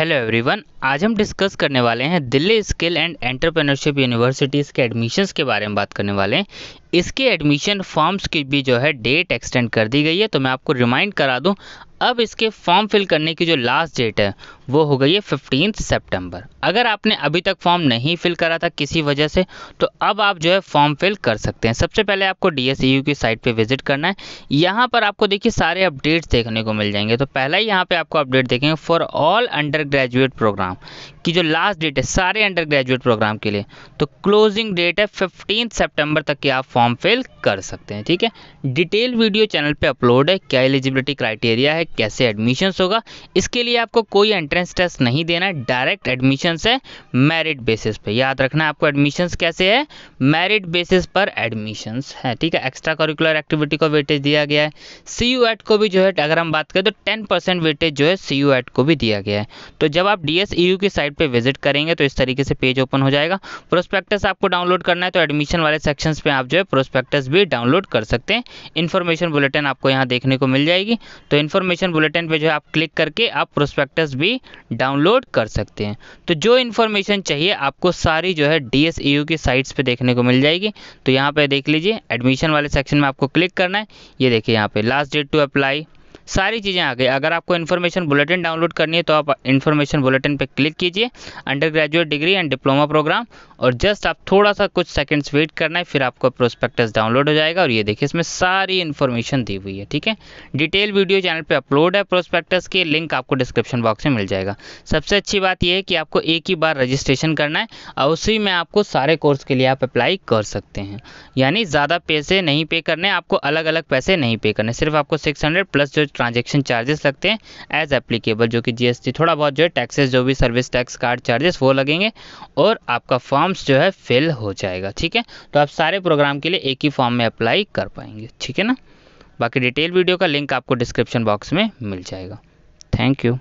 hello everyone आज हम discuss करने वाले हैं Delhi skill and entrepreneurship universities के एडमिशन्स के बारे में बात करने वाले हैं इसके एडमिशन फॉर्म्स की भी जो है डेट एक्सटेंड कर दी गई है तो मैं आपको रिमाइंड करा दूं अब इसके फॉर्म फिल करने की जो लास्ट डेट है वो हो गई है फिफ्टीन सितंबर अगर आपने अभी तक फॉर्म नहीं फिल करा था किसी वजह से तो अब आप जो है फॉर्म फिल कर सकते हैं सबसे पहले आपको डी e की साइट पे विजिट करना है यहाँ पर आपको देखिए सारे अपडेट्स देखने को मिल जाएंगे तो पहला ही यहाँ पर आपको अपडेट देखेंगे for all undergraduate programme की जो लास्ट डेट है सारे अंडर ग्रेजुएट प्रोग्राम के लिए तो क्लोजिंग डेट है फिफ्टीन सेप्टेम्बर तक की आप फॉर्म form field कर सकते हैं ठीक है डिटेल वीडियो चैनल पे अपलोड है क्या एलिजिबिलिटी क्राइटेरिया है कैसे एडमिशन्स होगा इसके लिए आपको कोई एंट्रेंस टेस्ट नहीं देना है डायरेक्ट एडमिशन्स है मेरिट बेसिस पे याद रखना आपको एडमिशन्स कैसे है मेरिट बेसिस पर एडमिशन्स है ठीक है एक्स्ट्रा करिकुलर एक्टिविटी को वेटेज दिया गया है सी यू को भी जो है अगर हम बात करें तो टेन वेटेज जो है सी यू को भी दिया गया है तो जब आप डी एस की साइट पर विजिट करेंगे तो इस तरीके से पेज ओपन हो जाएगा प्रोस्पेक्टस आपको डाउनलोड करना है तो एडमिशन वाले सेक्शन पर आप जो है प्रोस्पेक्टस भी डाउनलोड कर सकते हैं इन्फॉर्मेशन बुलेटिन आपको यहाँ देखने को मिल जाएगी तो इन्फॉर्मेशन बुलेटिन पे जो है आप क्लिक करके आप प्रोस्पेक्टस भी डाउनलोड कर सकते हैं तो जो इन्फॉर्मेशन चाहिए आपको सारी जो है डी e की साइट्स पर देखने को मिल जाएगी तो यहाँ पर देख लीजिए एडमिशन वाले सेक्शन में आपको क्लिक करना है ये देखिए यहाँ पर लास्ट डेट टू अप्लाई सारी चीज़ें आ गई अगर आपको इन्फॉर्मेशन बुलेटिन डाउनलोड करनी है तो आप इन्फॉर्मेशन बुलेटिन पर क्लिक कीजिए undergraduate degree and diploma programme और जस्ट आप थोड़ा सा कुछ सेकेंड्स वेट करना है फिर आपको प्रोस्पेक्टस डाउनलोड हो जाएगा और ये देखिए इसमें सारी इन्फॉर्मेशन दी हुई है ठीक है डिटेल वीडियो चैनल पर अपलोड है प्रोस्पेक्टस के लिंक आपको डिस्क्रिप्शन बॉक्स में मिल जाएगा सबसे अच्छी बात यह है कि आपको एक ही बार रजिस्ट्रेशन करना है और उसी में आपको सारे कोर्स के लिए आप अप्लाई कर सकते हैं यानी ज़्यादा पैसे नहीं पे करने आपको अलग अलग पैसे नहीं पे करने सिर्फ आपको सिक्स प्लस जो ट्रांजेक्शन चार्जेस लगते हैं एज एप्लीकेबल जो कि जीएसटी थोड़ा बहुत जो है टैक्सेस जो भी सर्विस टैक्स कार्ड चार्जेस वो लगेंगे और आपका फॉर्म्स जो है फिल हो जाएगा ठीक है तो आप सारे प्रोग्राम के लिए एक ही फॉर्म में अप्लाई कर पाएंगे ठीक है ना बाकी डिटेल वीडियो का लिंक आपको डिस्क्रिप्शन बॉक्स में मिल जाएगा थैंक यू